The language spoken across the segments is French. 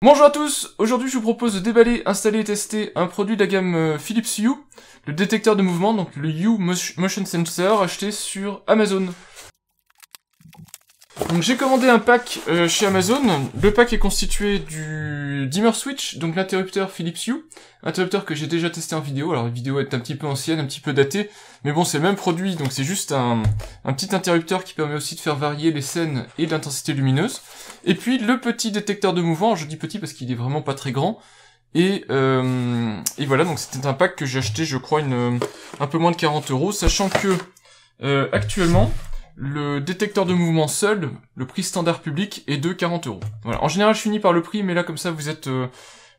Bonjour à tous, aujourd'hui je vous propose de déballer, installer et tester un produit de la gamme euh, Philips Hue, le détecteur de mouvement, donc le Hue Motion Sensor acheté sur Amazon. Donc j'ai commandé un pack euh, chez Amazon. Le pack est constitué du dimmer switch, donc l'interrupteur Philips Hue, interrupteur que j'ai déjà testé en vidéo. Alors la vidéo est un petit peu ancienne, un petit peu datée, mais bon c'est le même produit, donc c'est juste un, petit interrupteur qui permet aussi de faire varier les scènes et l'intensité lumineuse. Et puis le petit détecteur de mouvement, je dis petit parce qu'il est vraiment pas très grand. Et, euh, et voilà, donc c'était un pack que j'ai acheté, je crois, un peu moins de 40 euros, sachant que euh, actuellement le détecteur de mouvement seul, le prix standard public est de 40 euros. En général, je finis par le prix, mais là, comme ça, vous êtes, euh,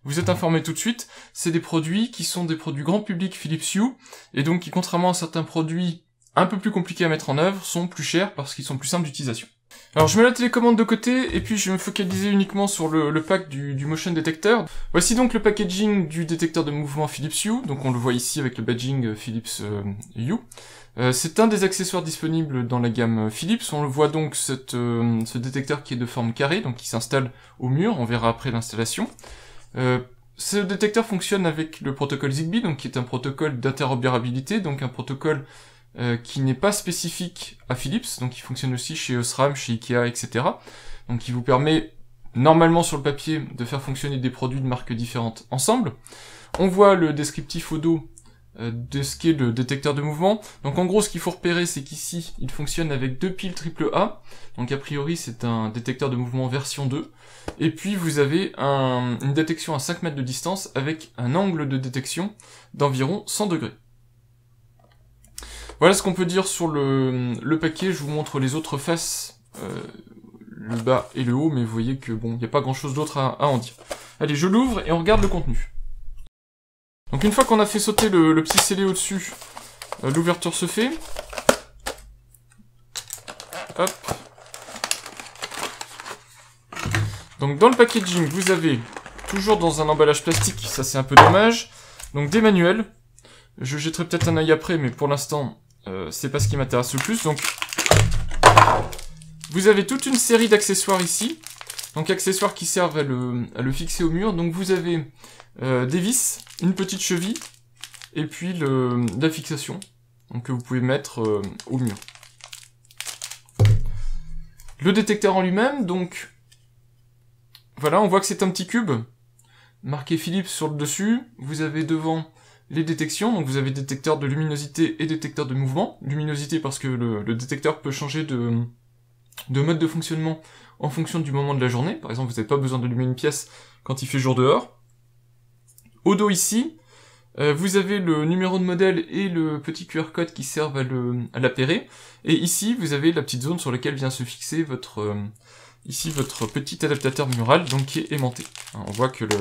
vous êtes informé tout de suite. C'est des produits qui sont des produits grand public Philips Hue, et donc qui, contrairement à certains produits un peu plus compliqués à mettre en œuvre, sont plus chers parce qu'ils sont plus simples d'utilisation. Alors je mets la télécommande de côté et puis je vais me focaliser uniquement sur le, pack du, motion detector. Voici donc le packaging du détecteur de mouvement Philips Hue, donc on le voit ici avec le badging euh, Philips euh, Hue. Euh, c'est un des accessoires disponibles dans la gamme Philips. On le voit donc euh, ce détecteur qui est de forme carrée, donc qui s'installe au mur, on verra après l'installation. Euh, ce détecteur fonctionne avec le protocole Zigbee, donc qui est un protocole d'interopérabilité, donc un protocole qui n'est pas spécifique à Philips, donc qui fonctionne aussi chez Osram, chez Ikea, etc. Donc qui vous permet normalement sur le papier de faire fonctionner des produits de marques différentes ensemble. On voit le descriptif au dos euh, de ce qu'est le détecteur de mouvement. Donc en gros, ce qu'il faut repérer, c'est qu'ici, il fonctionne avec deux piles triple a Donc a priori, c'est un détecteur de mouvement version 2. Et puis vous avez un, une détection à 5 mètres de distance avec un angle de détection d'environ 100 degrés. Voilà ce qu'on peut dire sur le, paquet. Je vous montre les autres faces, euh, le bas et le haut, mais vous voyez que bon, il n'y a pas grand chose d'autre à, à en dire. Allez, je l'ouvre et on regarde le contenu. Donc une fois qu'on a fait sauter le, le petit scellé au-dessus, euh, l'ouverture se fait. Donc dans le packaging, vous avez toujours dans un emballage plastique, ça c'est un peu dommage. Donc des manuels. Je jetterai peut-être un œil après, mais pour l'instant, euh, c'est pas ce qui m'intéresse le plus. Donc vous avez toute une série d'accessoires ici donc accessoires qui servent à le, fixer au mur. Donc vous avez euh, des vis, une petite cheville, et puis le, la fixation donc, que vous pouvez mettre euh, au mur. Le détecteur en lui-même, donc voilà, on voit que c'est un petit cube marqué Philips sur le dessus. Vous avez devant les détections, donc vous avez détecteur de luminosité et détecteur de mouvement. Luminosité parce que le, détecteur peut changer de mode de fonctionnement en fonction du moment de la journée. Par exemple, vous n'avez pas besoin d'allumer une pièce quand il fait jour dehors. Au dos ici, euh, vous avez le numéro de modèle et le petit QR code qui servent à, le, l'appairer. Et ici, vous avez la petite zone sur laquelle vient se fixer votre, euh, ici, votre petit adaptateur mural, donc qui est aimanté. Hein, on voit que le,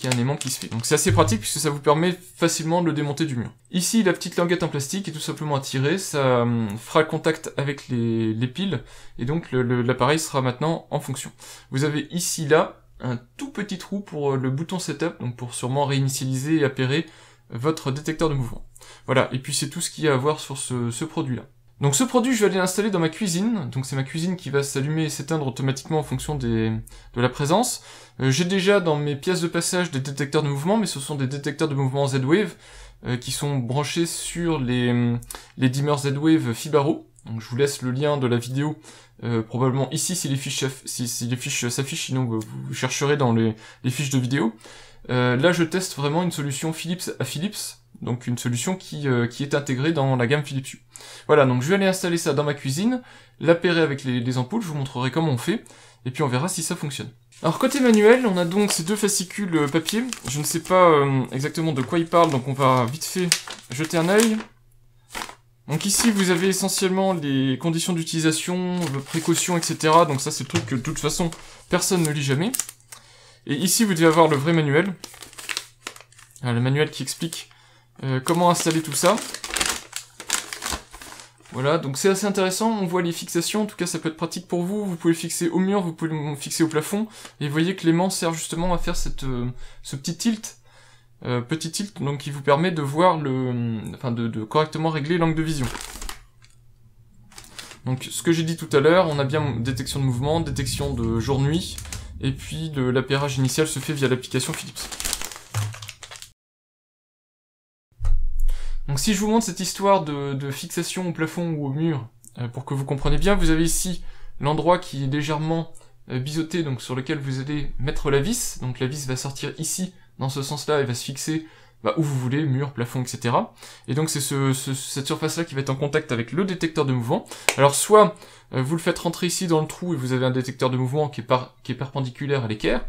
qui un aimant qui se fait. Donc c'est assez pratique puisque ça vous permet facilement de le démonter du mur. Ici, la petite languette en plastique est tout simplement à tirer, ça hum, fera contact avec les, piles, et donc l'appareil sera maintenant en fonction. Vous avez ici, là, un tout petit trou pour euh, le bouton setup, donc pour sûrement réinitialiser et appairer votre détecteur de mouvement. Voilà, et puis c'est tout ce qu'il y a à voir sur ce produit-là. Donc ce produit, je vais aller l'installer dans ma cuisine. Donc c'est ma cuisine qui va s'allumer et s'éteindre automatiquement en fonction des, de la présence. Euh, j'ai déjà dans mes pièces de passage des détecteurs de mouvement, mais ce sont des détecteurs de mouvement Z-Wave euh, qui sont branchés sur les, les dimmers Z-Wave Fibaro. Donc je vous laisse le lien de la vidéo euh, probablement ici si les fiches si, si les fiches s'affichent, sinon vous, chercherez dans les, fiches de vidéo. là je teste vraiment une solution Philips à Philips, donc une solution qui, qui est intégrée dans la gamme Philips Hue. Voilà, donc je vais aller installer ça dans ma cuisine, l'appairer avec les, ampoules, je vous montrerai comment on fait, et puis on verra si ça fonctionne. Alors côté manuel, on a donc ces deux fascicules euh, papier, je ne sais pas euh, exactement de quoi ils parlent, donc on va vite fait jeter un œil. Donc ici, vous avez essentiellement les conditions d'utilisation, précautions, etc. Donc ça, c'est le truc que de toute façon, personne ne lit jamais. Et ici, vous devez avoir le vrai manuel. Ah, le manuel qui explique euh, comment installer tout ça. Voilà, donc c'est assez intéressant, on voit les fixations, en tout cas ça peut être pratique pour vous, vous pouvez le fixer au mur, vous pouvez le fixer au plafond, et vous voyez que l'aimant sert justement à faire euh, ce petit tilt, euh, petit tilt, donc qui vous permet de voir le... enfin de, correctement régler l'angle de vision. Donc ce que j'ai dit tout à l'heure, on a bien détection de mouvement, détection de jour-nuit, et puis l'appérage initial se fait via l'application Philips. Donc si je vous montre cette histoire de, fixation au plafond ou au mur, euh, pour que vous compreniez bien, vous avez ici l'endroit qui est légèrement euh, biseauté, donc sur lequel vous allez mettre la vis. Donc la vis va sortir ici, dans ce sens-là, et va se fixer bah, où vous voulez, mur, plafond, etc. Et donc c'est ce, cette surface-là qui va être en contact avec le détecteur de mouvement. Alors soit euh, vous le faites rentrer ici dans le trou et vous avez un détecteur de mouvement qui qui est perpendiculaire à l'équerre,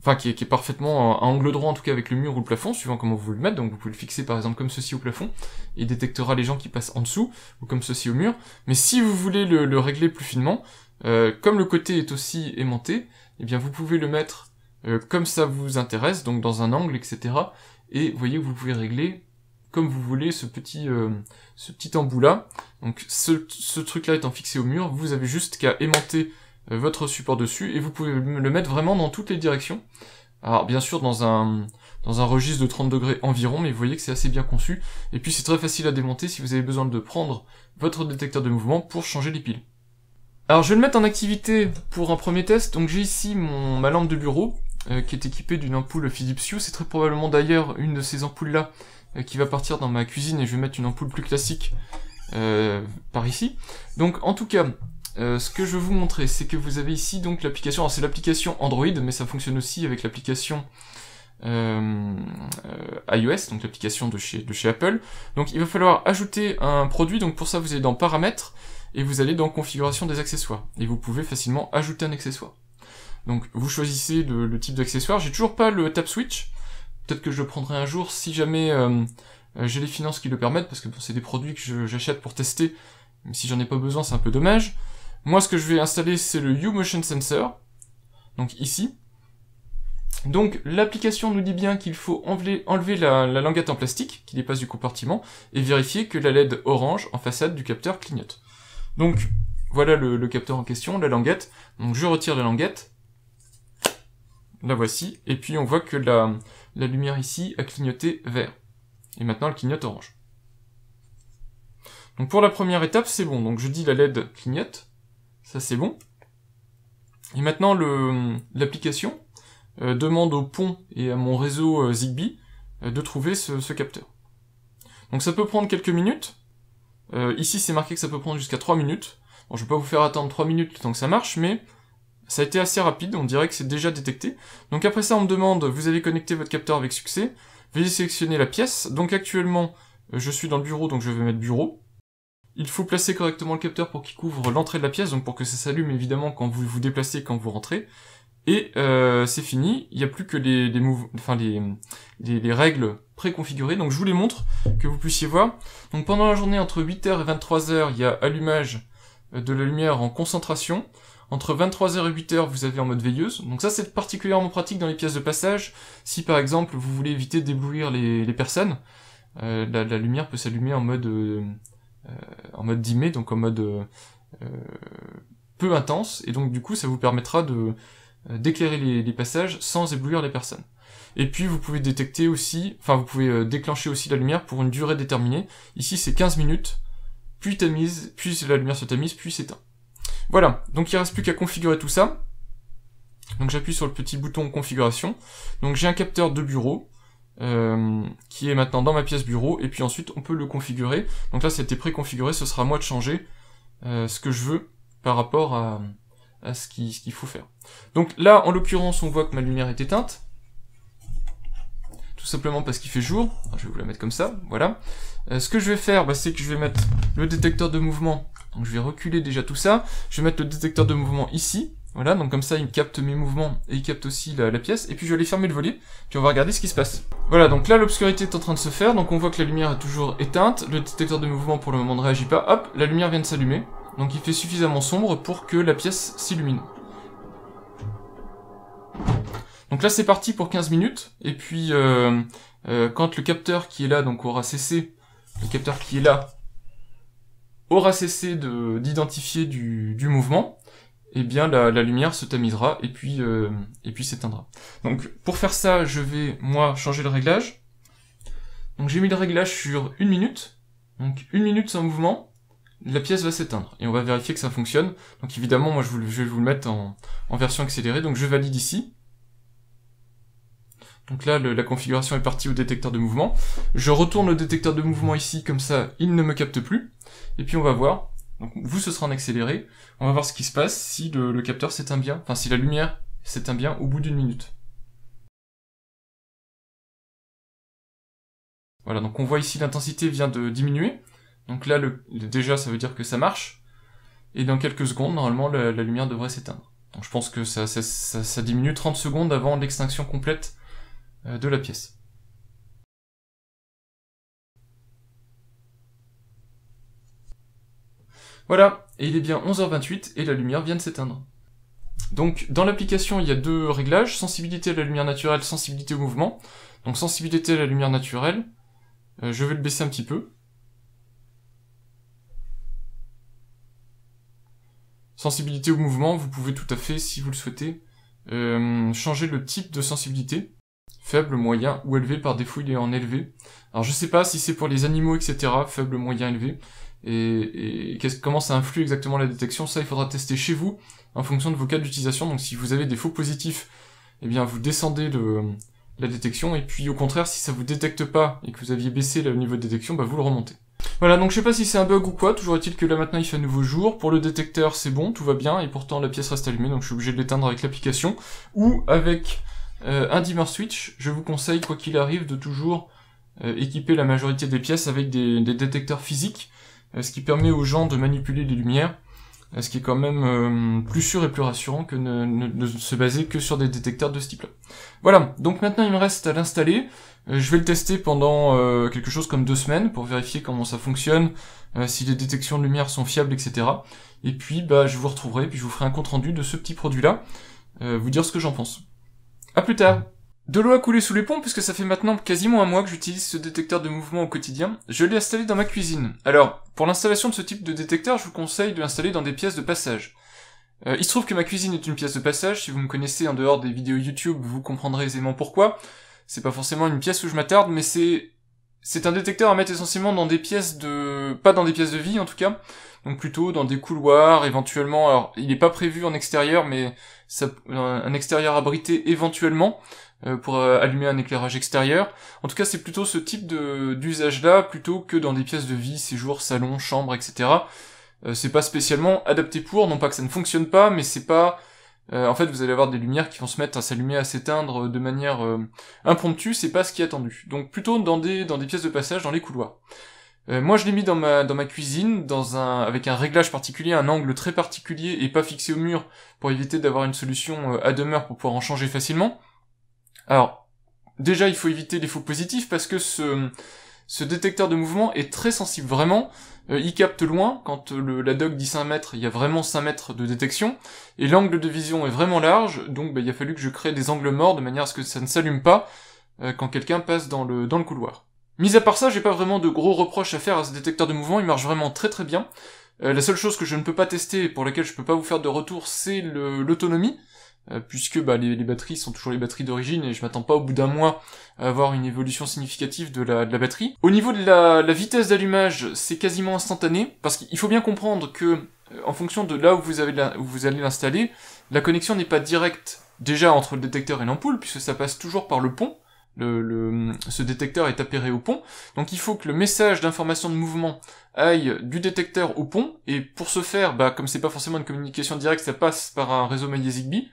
enfin qui est, parfaitement euh, à angle droit en tout cas avec le mur ou le plafond, suivant comment vous voulez le mettre. Donc vous pouvez le fixer par exemple comme ceci au plafond, il détectera les gens qui passent en dessous, ou comme ceci au mur. Mais si vous voulez le, régler plus finement, euh, comme le côté est aussi aimanté, eh bien vous pouvez le mettre euh, comme ça vous intéresse, donc dans un angle, etc. Et voyez, vous pouvez régler comme vous voulez ce petit ce petit embout là. Donc ce, ce truc là étant fixé au mur, vous avez juste qu'à aimanter euh, votre support dessus et vous pouvez le mettre vraiment dans toutes les directions. Alors bien sûr dans un dans un registre de 30 degrés environ, mais vous voyez que c'est assez bien conçu. Et puis c'est très facile à démonter si vous avez besoin de prendre votre détecteur de mouvement pour changer les piles. Alors je vais le mettre en activité pour un premier test. Donc j'ai ici mon, ma lampe de bureau euh, qui est équipée d'une ampoule Philips Hue. C'est très probablement d'ailleurs une de ces ampoules là euh, qui va partir dans ma cuisine et je vais mettre une ampoule plus classique par ici. Donc en tout cas, euh, ce que je vais vous montrer, c'est que vous avez ici donc l'application, c'est l'application Android, mais ça fonctionne aussi avec l'application euh, euh, iOS, donc l'application de chez, Apple. Donc il va falloir ajouter un produit, donc pour ça vous allez dans paramètres, et vous allez dans configuration des accessoires, et vous pouvez facilement ajouter un accessoire. Donc vous choisissez le, type d'accessoire, j'ai toujours pas le tap switch, peut-être que je le prendrai un jour si jamais j'ai les finances qui le permettent, parce que c'est des produits que j'achète pour tester, mais si j'en ai pas besoin c'est un peu dommage. Moi, ce que je vais installer, c'est le U-Motion Sensor, donc ici. Donc l'application nous dit bien qu'il faut enlever, la, languette en plastique qui dépasse du compartiment et vérifier que la LED orange en façade du capteur clignote. Donc voilà le, capteur en question, la languette. Donc je retire la languette. La voici. Et puis on voit que la, la lumière ici a clignoté vert. Et maintenant elle clignote orange. Donc pour la première étape, c'est bon. Donc je dis la LED clignote. Ça c'est bon. Et maintenant l'application euh, demande au pont et à mon réseau euh, Zigbee euh, de trouver ce, capteur. Donc ça peut prendre quelques minutes. ici c'est marqué que ça peut prendre jusqu'à 3 minutes. Bon je vais pas vous faire attendre 3 minutes le temps que ça marche, mais ça a été assez rapide, on dirait que c'est déjà détecté. Donc après ça on me demande, vous avez connecté votre capteur avec succès, veuillez sélectionner la pièce. Donc actuellement je suis dans le bureau donc je vais mettre bureau. Il faut placer correctement le capteur pour qu'il couvre l'entrée de la pièce, donc pour que ça s'allume évidemment quand vous vous déplacez, quand vous rentrez. Et euh, c'est fini, il n'y a plus que les, les, enfin les, règles préconfigurées, donc je vous les montre, que vous puissiez voir. Donc pendant la journée, entre 8h et 23h, il y a allumage euh, de la lumière en concentration. Entre 23h et 8h, vous avez en mode veilleuse. Donc ça, c'est particulièrement pratique dans les pièces de passage, si par exemple vous voulez éviter d'éblouir les, les, personnes. Euh, la, lumière peut s'allumer en mode... Euh, en mode dimé, donc en mode euh, euh, peu intense, et donc du coup ça vous permettra de d'éclairer les, passages sans éblouir les personnes. Et puis vous pouvez détecter aussi, enfin vous pouvez déclencher aussi la lumière pour une durée déterminée. Ici c'est 15 minutes, puis tamise, puis la lumière se tamise, puis s'éteint. Voilà, donc il reste plus qu'à configurer tout ça. Donc j'appuie sur le petit bouton configuration. Donc j'ai un capteur de bureau. Euh, qui est maintenant dans ma pièce bureau, et puis ensuite on peut le configurer. Donc là c'était préconfiguré, ce sera moi de changer euh, ce que je veux par rapport à, à ce qu'il faut faire. Donc là en l'occurrence on voit que ma lumière est éteinte, tout simplement parce qu'il fait jour, je vais vous la mettre comme ça, voilà. Euh, ce que je vais faire, bah, c'est que je vais mettre le détecteur de mouvement, donc je vais reculer déjà tout ça, je vais mettre le détecteur de mouvement ici, voilà, donc comme ça il capte mes mouvements et il capte aussi la, pièce. Et puis je vais aller fermer le volet, puis on va regarder ce qui se passe. Voilà, donc là l'obscurité est en train de se faire, donc on voit que la lumière est toujours éteinte, le détecteur de mouvement pour le moment ne réagit pas, hop, la lumière vient de s'allumer. Donc il fait suffisamment sombre pour que la pièce s'illumine. Donc là c'est parti pour 15 minutes, et puis euh, euh, quand le capteur qui est là donc aura cessé, le capteur qui est là aura cessé d'identifier du, du mouvement, eh bien la, lumière se tamisera et puis euh, et puis s'éteindra. Donc pour faire ça, je vais moi changer le réglage. Donc j'ai mis le réglage sur une minute. Donc une minute sans mouvement, la pièce va s'éteindre et on va vérifier que ça fonctionne. Donc évidemment, moi je, vous, je vais vous le mettre en, en, version accélérée. Donc je valide ici. Donc là, la configuration est partie au détecteur de mouvement. Je retourne le détecteur de mouvement ici, comme ça, il ne me capte plus. Et puis on va voir. Donc vous, ce sera en accéléré. On va voir ce qui se passe si le, capteur s'éteint bien, enfin si la lumière s'éteint bien au bout d'une minute. Voilà, donc on voit ici l'intensité vient de diminuer. Donc là, déjà, ça veut dire que ça marche. Et dans quelques secondes, normalement, la, lumière devrait s'éteindre. Donc je pense que ça, ça diminue 30 secondes avant l'extinction complète euh, de la pièce. Voilà, et il est bien 11h28 et la lumière vient de s'éteindre. Donc dans l'application, il y a deux réglages, sensibilité à la lumière naturelle, sensibilité au mouvement. Donc sensibilité à la lumière naturelle, euh, je vais le baisser un petit peu. Sensibilité au mouvement, vous pouvez tout à fait, si vous le souhaitez, euh, changer le type de sensibilité. Faible, moyen ou élevé, par défaut il est en élevé. Alors je ne sais pas si c'est pour les animaux, etc., faible, moyen, élevé et, comment ça influe exactement la détection. Ça, il faudra tester chez vous en fonction de vos cas d'utilisation. Donc si vous avez des faux positifs, eh bien vous descendez le, la détection, et puis au contraire, si ça vous détecte pas et que vous aviez baissé le niveau de détection, bah vous le remontez. Voilà, donc je sais pas si c'est un bug ou quoi, toujours est-il que là maintenant il fait un nouveau jour, pour le détecteur c'est bon, tout va bien, et pourtant la pièce reste allumée, donc je suis obligé de l'éteindre avec l'application, ou avec euh, un dimmer switch, je vous conseille, quoi qu'il arrive, de toujours euh, équiper la majorité des pièces avec des détecteurs physiques, euh, ce qui permet aux gens de manipuler les lumières, euh, ce qui est quand même euh, plus sûr et plus rassurant que ne, ne, se baser que sur des détecteurs de ce type-là. Voilà, donc maintenant il me reste à l'installer. Je vais le tester pendant quelque chose comme deux semaines pour vérifier comment ça fonctionne, si les détections de lumière sont fiables, etc. Et puis bah je vous retrouverai, puis je vous ferai un compte rendu de ce petit produit là, vous dire ce que j'en pense. À plus tard de l'eau a coulé sous les ponts puisque ça fait maintenant quasiment un mois que j'utilise ce détecteur de mouvement au quotidien. Je l'ai installé dans ma cuisine. Alors, pour l'installation de ce type de détecteur, je vous conseille de l'installer dans des pièces de passage. Euh, il se trouve que ma cuisine est une pièce de passage, si vous me connaissez en dehors des vidéos YouTube, vous comprendrez aisément pourquoi. C'est pas forcément une pièce où je m'attarde, mais c'est... C'est un détecteur à mettre essentiellement dans des pièces de... pas dans des pièces de vie en tout cas, donc plutôt dans des couloirs, éventuellement, alors il n'est pas prévu en extérieur, mais ça, euh, un extérieur abrité éventuellement, euh, pour euh, allumer un éclairage extérieur. En tout cas, c'est plutôt ce type d'usage-là, plutôt que dans des pièces de vie, séjour, salon, chambre, etc. Euh, c'est pas spécialement adapté pour, non pas que ça ne fonctionne pas, mais c'est pas... en fait, vous allez avoir des lumières qui vont se mettre à s'allumer, à s'éteindre de manière impromptue, c'est pas ce qui est attendu. Donc plutôt dans des, dans des pièces de passage, dans les couloirs. moi, je l'ai mis dans ma, dans ma cuisine, dans avec un réglage particulier, un angle très particulier et pas fixé au mur pour éviter d'avoir une solution à demeure pour pouvoir en changer facilement. Alors, déjà, il faut éviter les faux positifs parce que ce, détecteur de mouvement est très sensible, vraiment. Euh, il capte loin, quand euh, la doc dit 5 mètres, il y a vraiment 5 mètres de détection, et l'angle de vision est vraiment large, donc bah, il a fallu que je crée des angles morts de manière à ce que ça ne s'allume pas euh, quand quelqu'un passe dans le, couloir. Mis à part ça, j'ai pas vraiment de gros reproches à faire à ce détecteur de mouvement, il marche vraiment très très bien. la seule chose que je ne peux pas tester et pour laquelle je peux pas vous faire de retour, c'est l'autonomie. Euh, puisque bah, les, batteries sont toujours les batteries d'origine et je m'attends pas au bout d'un mois à avoir une évolution significative de la, batterie. Au niveau de la, vitesse d'allumage, c'est quasiment instantané, parce qu'il faut bien comprendre que euh, en fonction de là où vous, allez l'installer, la connexion n'est pas directe déjà entre le détecteur et l'ampoule, puisque ça passe toujours par le pont. ce détecteur est appairé au pont. Donc il faut que le message d'information de mouvement aille du détecteur au pont. Et pour ce faire, bah, comme c'est pas forcément une communication directe, ça passe par un réseau maillé Zigbee.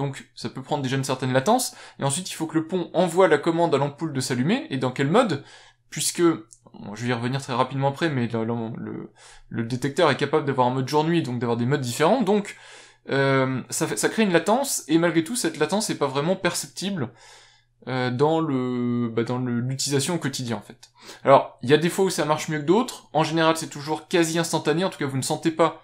Donc ça peut prendre déjà une certaine latence, et ensuite il faut que le pont envoie la commande à l'ampoule de s'allumer, et dans quel mode Puisque, je vais y revenir très rapidement après, mais le, détecteur est capable d'avoir un mode jour-nuit, donc d'avoir des modes différents, donc euh, ça, crée une latence, et malgré tout cette latence n'est pas vraiment perceptible euh, dans le bah, dans l'utilisation au quotidien en fait. Alors, il y a des fois où ça marche mieux que d'autres, en général c'est toujours quasi instantané, en tout cas vous ne sentez pas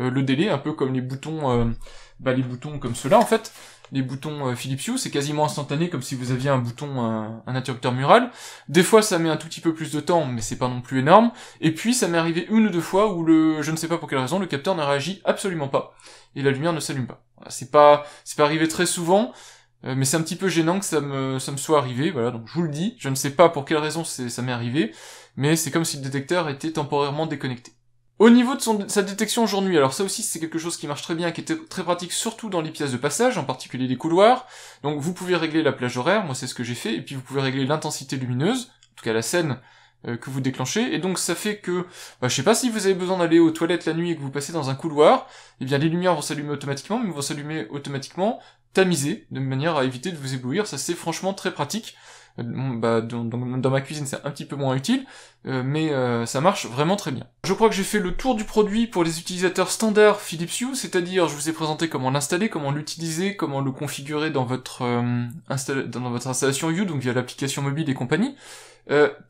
euh, le délai, un peu comme les boutons bah, les boutons comme ceux-là, en fait, les boutons euh, Philips Hue, c'est quasiment instantané comme si vous aviez un bouton, euh, un, interrupteur mural. Des fois, ça met un tout petit peu plus de temps, mais c'est pas non plus énorme. Et puis, ça m'est arrivé une ou deux fois où le, je ne sais pas pour quelle raison, le capteur ne réagit absolument pas. Et la lumière ne s'allume pas. c'est pas, c'est pas arrivé très souvent, euh, mais c'est un petit peu gênant que ça me, ça me soit arrivé. Voilà, donc je vous le dis. Je ne sais pas pour quelle raison ça m'est arrivé, mais c'est comme si le détecteur était temporairement déconnecté. Au niveau de sa détection jour-nuit, alors ça aussi c'est quelque chose qui marche très bien, qui est très pratique surtout dans les pièces de passage, en particulier les couloirs. Donc vous pouvez régler la plage horaire, moi c'est ce que j'ai fait, et puis vous pouvez régler l'intensité lumineuse, en tout cas la scène euh, que vous déclenchez, et donc ça fait que, bah, je sais pas si vous avez besoin d'aller aux toilettes la nuit et que vous passez dans un couloir, eh bien les lumières vont s'allumer automatiquement, mais vont s'allumer automatiquement tamisées, de manière à éviter de vous éblouir, ça c'est franchement très pratique bah, dans, ma cuisine c'est un petit peu moins utile, euh, mais euh, ça marche vraiment très bien. Je crois que j'ai fait le tour du produit pour les utilisateurs standards Philips Hue, c'est-à-dire je vous ai présenté comment l'installer, comment l'utiliser, comment le configurer dans votre, euh, dans votre installation Hue, donc via l'application mobile et compagnie.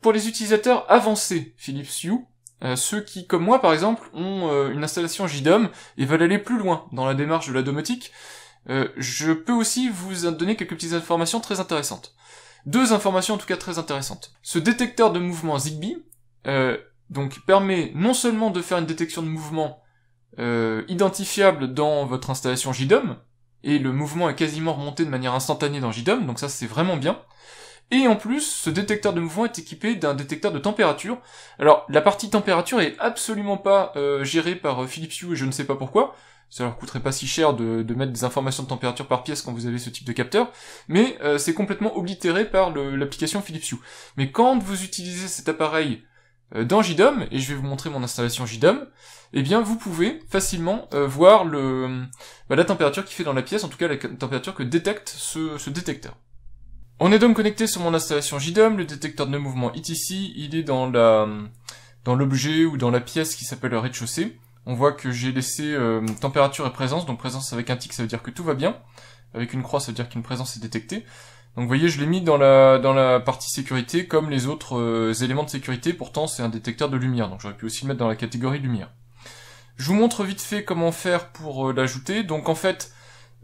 pour les utilisateurs avancés Philips Hue, ceux qui, comme moi par exemple, ont une installation JDOM et veulent aller plus loin dans la démarche de la domotique, je peux aussi vous donner quelques petites informations très intéressantes. Deux informations en tout cas très intéressantes. Ce détecteur de mouvement Zigbee euh, donc permet non seulement de faire une détection de mouvement euh, identifiable dans votre installation JDOM, et le mouvement est quasiment remonté de manière instantanée dans JDOM, donc ça c'est vraiment bien. Et en plus, ce détecteur de mouvement est équipé d'un détecteur de température. Alors, la partie température est absolument pas euh, gérée par euh, Philips Hue et je ne sais pas pourquoi ça leur coûterait pas si cher de, mettre des informations de température par pièce quand vous avez ce type de capteur, mais euh, c'est complètement oblitéré par l'application Philips Hue. Mais quand vous utilisez cet appareil euh, dans JDOM, et je vais vous montrer mon installation JDOM, eh bien vous pouvez facilement euh, voir le, bah, la température qui fait dans la pièce, en tout cas la température que détecte ce, détecteur. On est donc connecté sur mon installation JDOM, le détecteur de mouvement est ici, il est dans la dans l'objet ou dans la pièce qui s'appelle le rez-de-chaussée. On voit que j'ai laissé euh, température et présence, donc présence avec un tic ça veut dire que tout va bien, avec une croix ça veut dire qu'une présence est détectée. Donc vous voyez, je l'ai mis dans la, dans la partie sécurité comme les autres euh, éléments de sécurité, pourtant c'est un détecteur de lumière, donc j'aurais pu aussi le mettre dans la catégorie lumière. Je vous montre vite fait comment faire pour euh, l'ajouter. Donc en fait,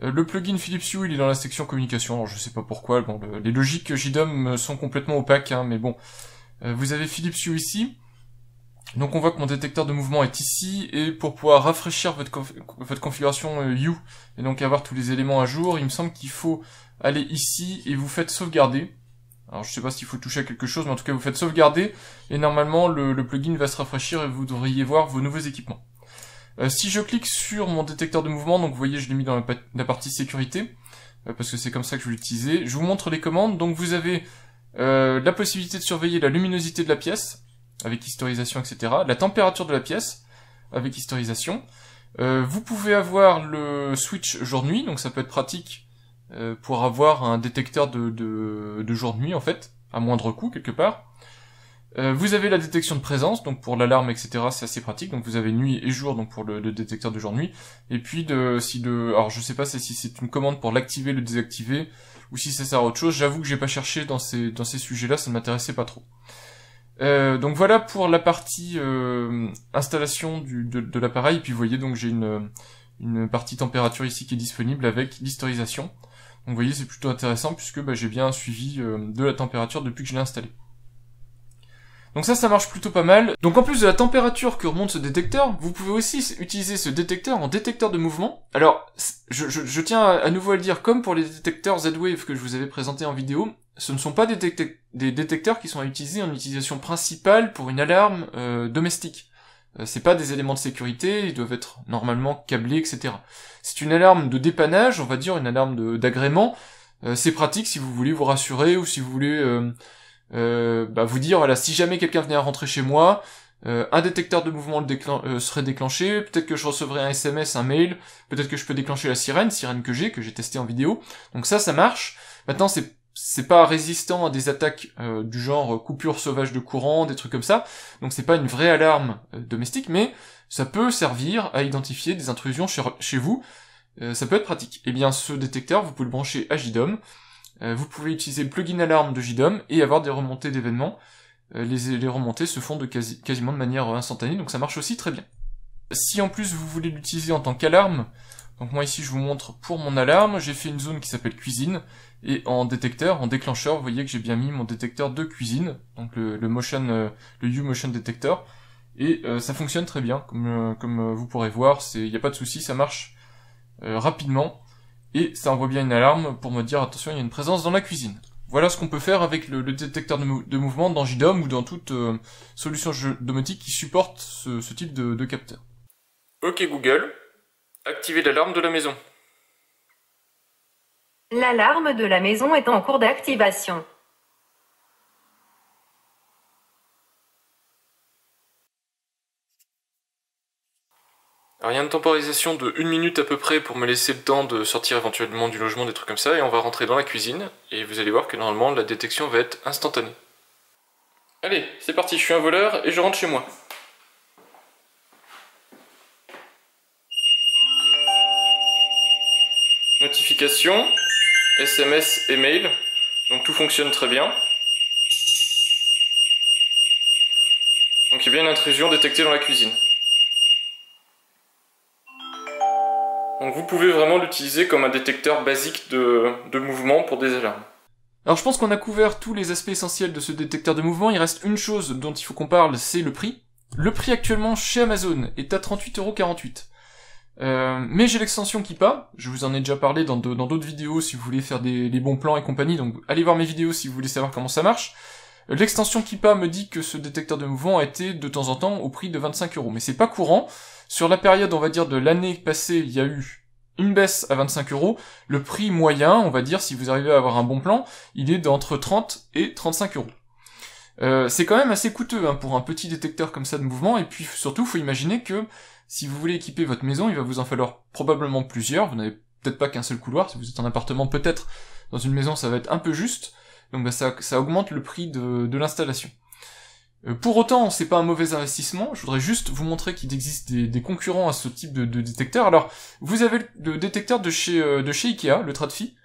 le plugin Philips Hue, il est dans la section communication, alors je sais pas pourquoi, bon, les logiques JDOM sont complètement opaques, hein, mais bon. vous avez Philips Hue ici, donc on voit que mon détecteur de mouvement est ici, et pour pouvoir rafraîchir votre, votre configuration euh, U, et donc avoir tous les éléments à jour, il me semble qu'il faut aller ici, et vous faites sauvegarder. Alors je sais pas s'il faut toucher à quelque chose, mais en tout cas vous faites sauvegarder, et normalement le, plugin va se rafraîchir et vous devriez voir vos nouveaux équipements. Euh, si je clique sur mon détecteur de mouvement, donc vous voyez je l'ai mis dans la, partie sécurité, euh, parce que c'est comme ça que je l'utiliser, je vous montre les commandes, donc vous avez la possibilité de surveiller la luminosité de la pièce, avec historisation, etc. La température de la pièce, avec historisation. Euh, vous pouvez avoir le switch jour-nuit, donc ça peut être pratique euh, pour avoir un détecteur de, de, de jour-nuit, en fait, à moindre coût, quelque part. Euh, vous avez la détection de présence, donc pour l'alarme, etc. C'est assez pratique. Donc vous avez nuit et jour, donc pour le, détecteur de jour-nuit. Et puis de, si de alors je sais pas si c'est une commande pour l'activer, le désactiver, ou si ça sert à autre chose. J'avoue que j'ai pas cherché dans ces dans ces sujets-là, ça ne m'intéressait pas trop. Euh, donc voilà pour la partie euh, installation de, de l'appareil. Puis vous voyez donc j'ai une, partie température ici qui est disponible avec l'historisation. Donc vous voyez c'est plutôt intéressant puisque bah, j'ai bien un suivi euh, de la température depuis que je l'ai installé. Donc ça, ça marche plutôt pas mal. Donc en plus de la température que remonte ce détecteur, vous pouvez aussi utiliser ce détecteur en détecteur de mouvement. Alors, je, je tiens à nouveau à le dire, comme pour les détecteurs Z-Wave que je vous avais présenté en vidéo, ce ne sont pas des, détecteurs qui sont utilisés en utilisation principale pour une alarme euh, domestique. Euh, c'est pas des éléments de sécurité, ils doivent être normalement câblés, etc. C'est une alarme de dépannage, on va dire, une alarme d'agrément. Euh, c'est pratique si vous voulez vous rassurer ou si vous voulez euh, bah, vous dire, voilà, si jamais quelqu'un venait à rentrer chez moi, un détecteur de mouvement serait déclenché, peut-être que je recevrai un SMS, un mail, peut-être que je peux déclencher la sirène, sirène que j'ai, que j'ai testé en vidéo. Donc ça, ça marche. Maintenant, c'est c'est pas résistant à des attaques euh, du genre euh, coupure sauvage de courant, des trucs comme ça, donc c'est pas une vraie alarme euh, domestique, mais ça peut servir à identifier des intrusions chez, vous, ça peut être pratique. Et eh bien ce détecteur, vous pouvez le brancher à JDOM, vous pouvez utiliser le plugin alarme de JDOM et avoir des remontées d'événements. Les, remontées se font de quasi, quasiment de manière instantanée, donc ça marche aussi très bien. Si en plus vous voulez l'utiliser en tant qu'alarme, donc moi ici je vous montre pour mon alarme, j'ai fait une zone qui s'appelle cuisine, et en détecteur, en déclencheur, vous voyez que j'ai bien mis mon détecteur de cuisine, donc le, le motion, euh, le U motion detector, et euh, ça fonctionne très bien, comme, euh, comme vous pourrez voir, il n'y a pas de souci, ça marche rapidement, et ça envoie bien une alarme pour me dire attention il y a une présence dans la cuisine. Voilà ce qu'on peut faire avec le, détecteur de, mouvement dans JDOM ou dans toute solution domotique qui supporte ce, type de, de capteur. Ok Google, Activez l'alarme de la maison. L'alarme de la maison est en cours d'activation. Rien de a une temporisation de une minute à peu près pour me laisser le temps de sortir éventuellement du logement, des trucs comme ça, et on va rentrer dans la cuisine, et vous allez voir que normalement la détection va être instantanée. Allez, c'est parti, je suis un voleur et je rentre chez moi. SMS et mail. Donc tout fonctionne très bien. Donc il y a bien une intrusion détectée dans la cuisine. Donc vous pouvez vraiment l'utiliser comme un détecteur basique de, de mouvement pour des alarmes. Alors je pense qu'on a couvert tous les aspects essentiels de ce détecteur de mouvement, il reste une chose dont il faut qu'on parle, c'est le prix. Le prix actuellement chez Amazon est à 38,48€. Euh, mais j'ai l'extension Kipa, je vous en ai déjà parlé dans d'autres vidéos si vous voulez faire des bons plans et compagnie, donc allez voir mes vidéos si vous voulez savoir comment ça marche. Euh, l'extension Kipa me dit que ce détecteur de mouvement a été de temps en temps au prix de 25 euros, mais c'est pas courant. Sur la période, on va dire, de l'année passée, il y a eu une baisse à 25 euros. Le prix moyen, on va dire, si vous arrivez à avoir un bon plan, il est d'entre 30 et 35 euros. Euh, c'est quand même assez coûteux hein, pour un petit détecteur comme ça de mouvement, et puis surtout, faut imaginer que si vous voulez équiper votre maison, il va vous en falloir probablement plusieurs. Vous n'avez peut-être pas qu'un seul couloir. Si vous êtes en appartement, peut-être dans une maison, ça va être un peu juste. Donc bah, ça, ça augmente le prix de, l'installation. Euh, pour autant, c'est pas un mauvais investissement. Je voudrais juste vous montrer qu'il existe des, concurrents à ce type de, de, détecteur. Alors, vous avez le détecteur de chez, euh, de chez Ikea, le Tradfi,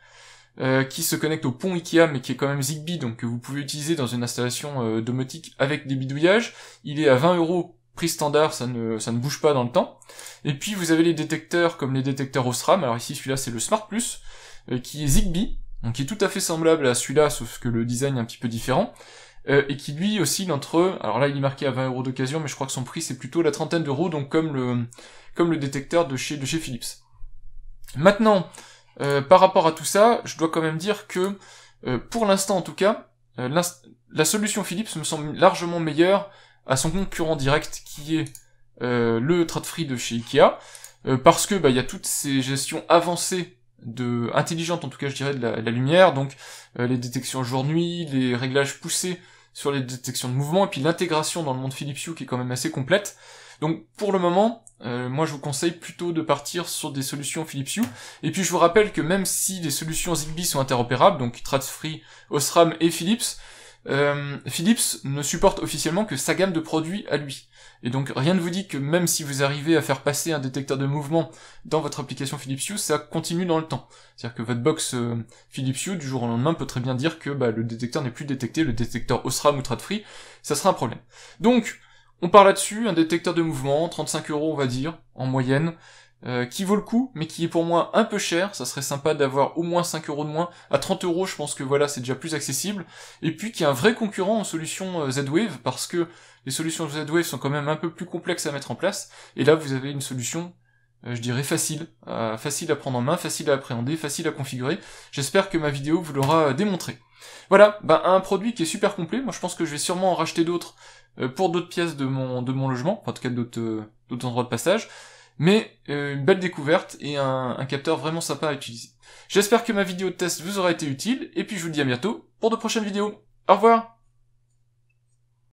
euh, qui se connecte au pont Ikea, mais qui est quand même Zigbee, donc que euh, vous pouvez utiliser dans une installation domotique avec des bidouillages. Il est à 20 euros prix standard, ça ne, bouge pas dans le temps. Et puis vous avez les détecteurs comme les détecteurs OSRAM, alors ici celui-là c'est le Smart Plus, euh, qui est Zigbee, donc qui est tout à fait semblable à celui-là, sauf que le design est un petit peu différent, euh, et qui lui aussi, oscille eux... alors là il est marqué à 20 euros d'occasion, mais je crois que son prix c'est plutôt la trentaine d'euros, donc comme le, comme le détecteur de chez, de chez Philips. Maintenant, euh, par rapport à tout ça, je dois quand même dire que, pour l'instant en tout cas, la solution Philips me semble largement meilleure à son concurrent direct qui est euh, le Tradfree de chez Ikea, euh, parce que bah, il y a toutes ces gestions avancées de intelligentes en tout cas je dirais de la, lumière, donc euh, les détections jour-nuit, les réglages poussés sur les détections de mouvement, et puis l'intégration dans le monde Philips Hue qui est quand même assez complète. Donc pour le moment, moi je vous conseille plutôt de partir sur des solutions Philips Hue. Et puis je vous rappelle que même si les solutions Zigbee sont interopérables, donc Tradfree, Osram et Philips, euh, Philips ne supporte officiellement que sa gamme de produits à lui. Et donc rien ne vous dit que même si vous arrivez à faire passer un détecteur de mouvement dans votre application Philips Hue, ça continue dans le temps. C'est-à-dire que votre box euh, Philips Hue du jour au lendemain peut très bien dire que bah, le détecteur n'est plus détecté, le détecteur OSRAM ou Free, ça sera un problème. Donc on part là-dessus, un détecteur de mouvement, 35 euros on va dire, en moyenne, euh, qui vaut le coup, mais qui est pour moi un peu cher. Ça serait sympa d'avoir au moins 5 euros de moins. À 30 euros, je pense que voilà, c'est déjà plus accessible. Et puis qui est un vrai concurrent en solutions euh, Z-Wave, parce que les solutions Z-Wave sont quand même un peu plus complexes à mettre en place. Et là, vous avez une solution, euh, je dirais, facile. facile à prendre en main, facile à appréhender, facile à configurer. J'espère que ma vidéo vous l'aura démontré. Voilà, bah, un produit qui est super complet. Moi, je pense que je vais sûrement en racheter d'autres pour d'autres pièces de mon, logement, en tout cas d'autres endroits de passage mais euh, une belle découverte et un, un capteur vraiment sympa à utiliser. J'espère que ma vidéo de test vous aura été utile, et puis je vous dis à bientôt pour de prochaines vidéos. Au revoir